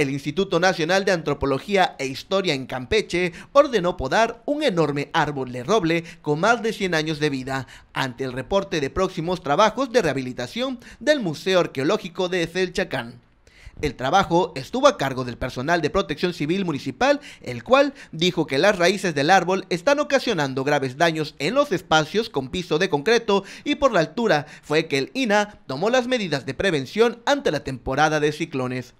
el Instituto Nacional de Antropología e Historia en Campeche ordenó podar un enorme árbol de roble con más de 100 años de vida ante el reporte de próximos trabajos de rehabilitación del Museo Arqueológico de Celchacán. El trabajo estuvo a cargo del personal de protección civil municipal, el cual dijo que las raíces del árbol están ocasionando graves daños en los espacios con piso de concreto y por la altura fue que el INA tomó las medidas de prevención ante la temporada de ciclones.